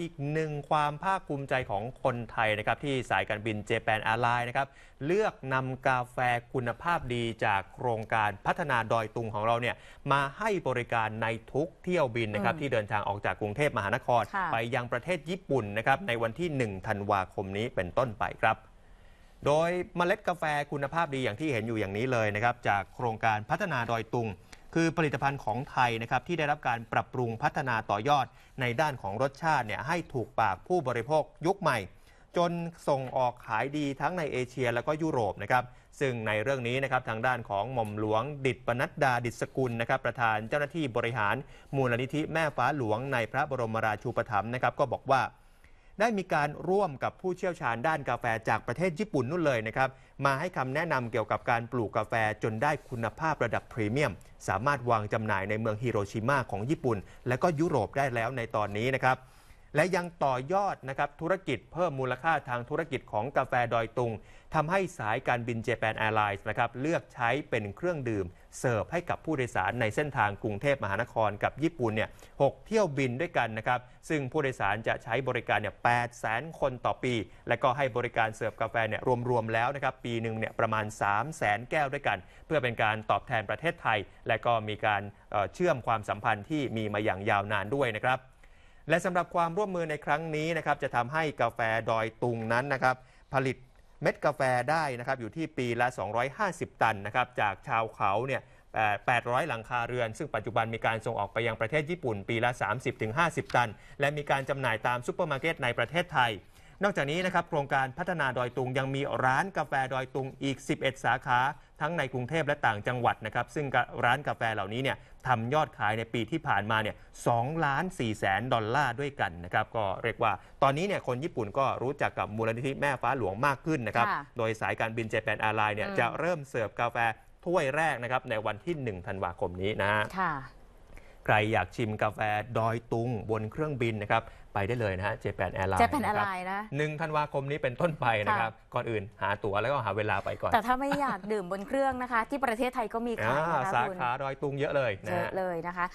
อีกหนึ่งความภาคภูมิใจของคนไทยนะครับที่สายการบินเจแปนแอร์ไลน์นะครับเลือกนำกาแฟคุณภาพดีจากโครงการพัฒนาดอยตุงของเราเนี่ยมาให้บริการในทุกเที่ยวบินนะครับที่เดินทางออกจากกรุงเทพมหานครไปยังประเทศญี่ปุ่นนะครับในวันที่1ธันวาคมนี้เป็นต้นไปครับ โดยเมล็ดกาแฟคุณภาพดีอย่างที่เห็นอยู่อย่างนี้เลยนะครับจากโครงการพัฒนาดอยตุงคือผลิตภัณฑ์ของไทยนะครับที่ได้รับการปรับปรุงพัฒนาต่อยอดในด้านของรสชาติเนี่ยให้ถูกปากผู้บริโภคยุคใหม่ จนส่งออกขายดีทั้งในเอเชียและก็ยุโรปนะครับซึ่งในเรื่องนี้นะครับทางด้านของหม่อมหลวงดิดปนัดดาดิศกุลนะครับประธานเจ้าหน้าที่บริหาร มูลนิธิแม่ฟ้าหลวงในพระบรมราชูปถัมภ์นะครับก็บอกว่าได้มีการร่วมกับผู้เชี่ยวชาญด้านกาแฟจากประเทศญี่ปุ่นนู่นเลยนะครับ มาให้คำแนะนำเกี่ยวกับการปลูกกาแฟจนได้คุณภาพระดับพรีเมียม สามารถวางจำหน่ายในเมืองฮิโรชิมาของญี่ปุ่น และก็ยุโรปได้แล้วในตอนนี้นะครับและยังต่อยอดนะครับธุรกิจเพิ่มมูลค่าทางธุรกิจของกาแฟดอยตุงทำให้สายการบินเจแปนแอร์ไลน์นะครับเลือกใช้เป็นเครื่องดื่มเสิร์ฟให้กับผู้โดยสารในเส้นทางกรุงเทพมหานครกับญี่ปุ่นเนี่ยหเที่ยวบินด้วยกันนะครับซึ่งผู้โดยสารจะใช้บริการเนี่ยแปดแสนคนต่อปี และก็ให้บริการเสิร์ฟกาแฟเนี่ยรวมๆแล้วนะครับปีหนึ่งเนี่ยประมาณ 3 0 0แสนแก้วด้วยกัน เพื่อเป็นการตอบแทนประเทศไทย และก็มีการเชื่อมความสัมพันธ์ที่มีมาอย่างยาวนานด้วยนะครับและสำหรับความร่วมมือในครั้งนี้นะครับจะทำให้กาแฟดอยตุงนั้นนะครับผลิตเม็ดกาแฟได้นะครับอยู่ที่ปีละ 250 ตันนะครับจากชาวเขาเนี่ย800 หลังคาเรือนซึ่งปัจจุบันมีการส่งออกไปยังประเทศญี่ปุ่นปีละ 30-50 ตัน และมีการจำหน่ายตามซูเปอร์มาร์เก็ตในประเทศไทย นอกจากนี้นะครับโครงการพัฒนาดอยตุงยังมีร้านกาแฟดอยตุงอีก 11 สาขาทั้งในกรุงเทพและต่างจังหวัดนะครับ ซึ่งร้านกาแฟเหล่านี้เนี่ยทำยอดขายในปีที่ผ่านมาเนี่ยสล้านสี่แสนดอลลาร์ด้วยกันนะครับ ก็เรียกว่าตอนนี้เนี่ยคนญี่ปุ่นก็รู้จักกับมูลนิธิ แม่ฟ้าหลวงมากขึ้นนะครับ โดยสายการบินเจแปนแอร์ไลน์เนี่ยจะเริ่มเสิร์ฟกาแฟถ้วยแรกนะครับ ในวันที่1ธันวาคมนี้นะฮะใครอยากชิมกาแฟดอยตุงบนเครื่องบินนะครับไปได้เลยนะฮะเจแปนแอร์ไลน์จแปนนอะไรนะหนึ่งธันวาคมนี้เป็นต้นไปนะครับ ก่อนอื่นหาตั๋วแล้วก็หาเวลาไปก่อน แต่ถ้าไม่อยากดื่มบนเครื่องนะคะ ที่ประเทศไทยก็มีขายนะคะสาคุณขาดอยตุงเยอะเลยเยนะอะเลยนะคะ